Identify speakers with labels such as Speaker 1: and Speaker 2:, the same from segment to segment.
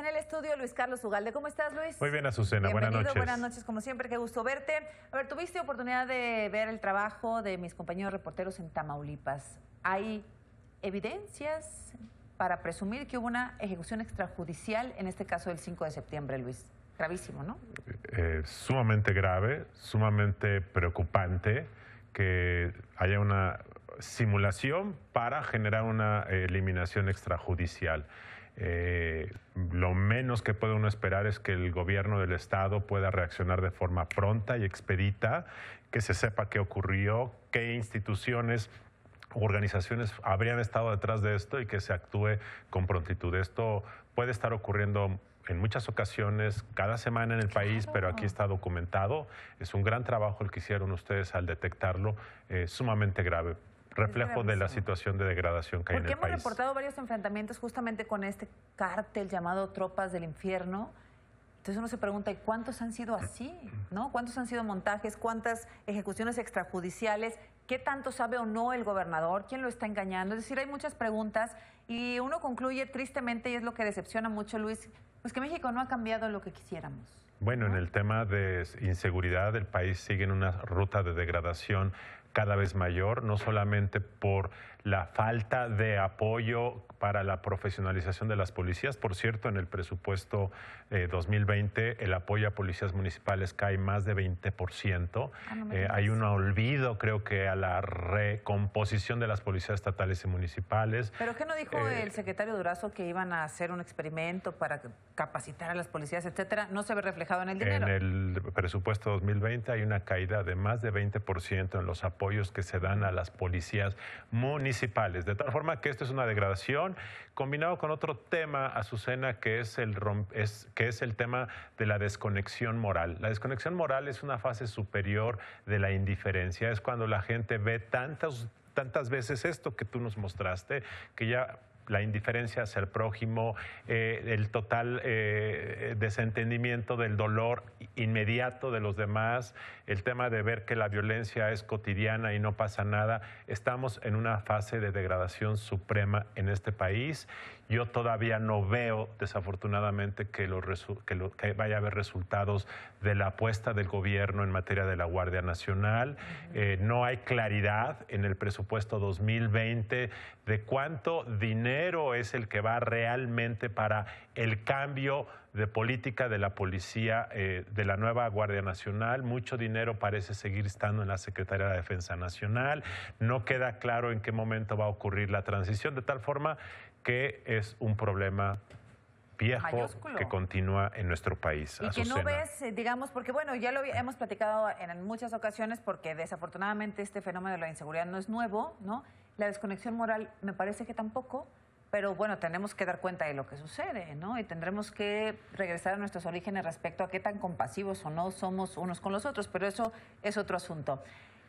Speaker 1: en el estudio Luis Carlos Ugalde. ¿Cómo estás, Luis? Muy bien, Azucena. Buenas noches. Buenas noches, como siempre. Qué gusto verte. A ver, tuviste oportunidad de ver el trabajo de mis compañeros reporteros en Tamaulipas. ¿Hay evidencias para presumir que hubo una ejecución extrajudicial, en este caso del 5 de septiembre, Luis? Gravísimo, ¿no?
Speaker 2: Eh, eh, sumamente grave, sumamente preocupante que haya una simulación para generar una eh, eliminación extrajudicial. Eh, lo menos que puede uno esperar es que el gobierno del Estado pueda reaccionar de forma pronta y expedita, que se sepa qué ocurrió, qué instituciones organizaciones habrían estado detrás de esto y que se actúe con prontitud. Esto puede estar ocurriendo en muchas ocasiones, cada semana en el país, pero aquí está documentado. Es un gran trabajo el que hicieron ustedes al detectarlo, eh, sumamente grave reflejo de la situación de degradación que hay en el país. Porque hemos reportado
Speaker 1: varios enfrentamientos justamente con este cártel llamado Tropas del Infierno. Entonces uno se pregunta, ¿y cuántos han sido así? ¿No? ¿Cuántos han sido montajes? ¿Cuántas ejecuciones extrajudiciales? ¿Qué tanto sabe o no el gobernador? ¿Quién lo está engañando? Es decir, hay muchas preguntas y uno concluye tristemente, y es lo que decepciona mucho, Luis, pues que México no ha cambiado lo que quisiéramos.
Speaker 2: Bueno, en el tema de inseguridad, el país sigue en una ruta de degradación cada vez mayor, no solamente por la falta de apoyo para la profesionalización de las policías. Por cierto, en el presupuesto 2020 eh, el apoyo a policías municipales cae más de 20%. Ah, eh, hay un olvido, creo que, a la recomposición de las policías estatales y municipales.
Speaker 1: ¿Pero qué no dijo eh, el secretario Durazo que iban a hacer un experimento para capacitar a las policías, etcétera? ¿No se ve reflejado en el dinero? En
Speaker 2: el presupuesto 2020 hay una caída de más de 20% en los apoyos apoyos que se dan a las policías municipales. De tal forma que esto es una degradación combinado con otro tema, Azucena, que es el, que es el tema de la desconexión moral. La desconexión moral es una fase superior de la indiferencia, es cuando la gente ve tantas tantas veces esto que tú nos mostraste, que ya la indiferencia hacia el prójimo, eh, el total eh, desentendimiento del dolor inmediato de los demás, el tema de ver que la violencia es cotidiana y no pasa nada. Estamos en una fase de degradación suprema en este país. Yo todavía no veo, desafortunadamente, que, vaya a haber resultados de la apuesta del gobierno en materia de la Guardia Nacional. Eh, no hay claridad en el presupuesto 2020 de cuánto dinero es el que va realmente para el cambio de política de la policía, eh, de la nueva Guardia Nacional. Mucho dinero parece seguir estando en la Secretaría de la Defensa Nacional. No queda claro en qué momento va a ocurrir la transición, de tal forma que es un problema viejo que continúa en nuestro país. Y que no
Speaker 1: ves, eh, digamos, porque bueno, ya lo hemos platicado en muchas ocasiones porque desafortunadamente este fenómeno de la inseguridad no es nuevo, ¿no? La desconexión moral me parece que tampoco, pero bueno, tenemos que dar cuenta de lo que sucede, ¿no? Y tendremos que regresar a nuestros orígenes respecto a qué tan compasivos o no somos unos con los otros, pero eso es otro asunto.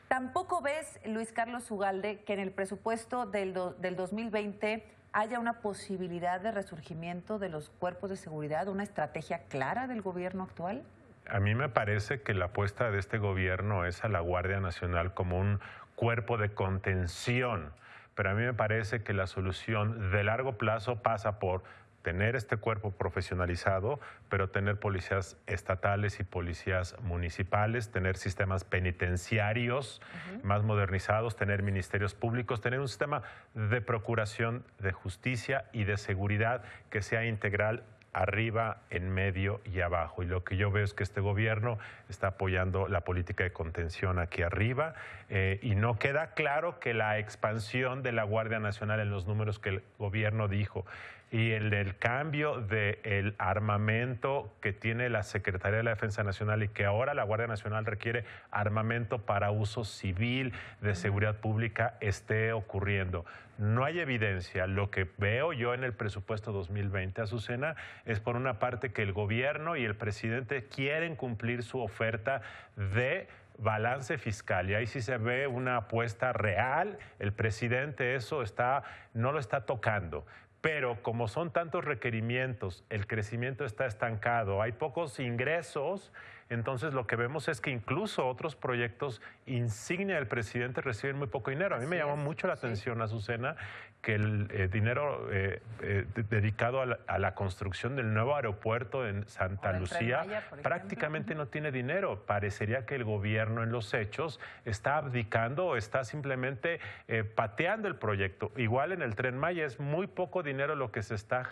Speaker 1: Tampoco ves, Luis Carlos Ugalde, que en el presupuesto del, del 2020 haya una posibilidad de resurgimiento de los cuerpos de seguridad, una estrategia clara del gobierno actual.
Speaker 2: A mí me parece que la apuesta de este gobierno es a la Guardia Nacional como un cuerpo de contención, pero a mí me parece que la solución de largo plazo pasa por tener este cuerpo profesionalizado, pero tener policías estatales y policías municipales, tener sistemas penitenciarios más modernizados, tener ministerios públicos, tener un sistema de procuración de justicia y de seguridad que sea integral arriba, en medio y abajo. Y lo que yo veo es que este gobierno está apoyando la política de contención aquí arriba eh, y no queda claro que la expansión de la Guardia Nacional en los números que el gobierno dijo y el cambio del armamento que tiene la Secretaría de la Defensa Nacional y que ahora la Guardia Nacional requiere armamento para uso civil de seguridad pública esté ocurriendo. No hay evidencia. Lo que veo yo en el presupuesto 2020, Azucena, es por una parte que el gobierno y el presidente quieren cumplir su oferta de balance fiscal y ahí sí se ve una apuesta real. El presidente eso está no lo está tocando, pero como son tantos requerimientos, el crecimiento está estancado, hay pocos ingresos entonces lo que vemos es que incluso otros proyectos insignia del presidente reciben muy poco dinero. A mí me llamó mucho la atención, Azucena, que el eh, dinero eh, eh, dedicado a la, construcción del nuevo aeropuerto en Santa Lucía prácticamente no tiene dinero. Parecería que el gobierno en los hechos está abdicando o está simplemente pateando el proyecto. Igual en el tren Maya es muy poco dinero lo que se está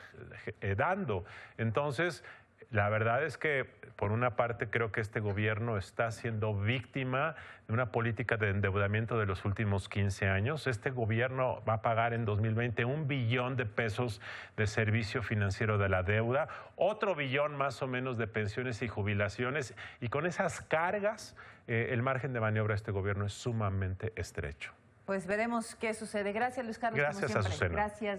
Speaker 2: dando. Entonces, la verdad es que, por una parte, creo que este gobierno está siendo víctima de una política de endeudamiento de los últimos 15 años. Este gobierno va a pagar en 2020 un billón de pesos de servicio financiero de la deuda, otro billón más o menos de pensiones y jubilaciones. Y con esas cargas, eh, el margen de maniobra de este gobierno es sumamente estrecho.
Speaker 1: Pues veremos qué sucede. Gracias, Luis Carlos. Gracias, Gracias.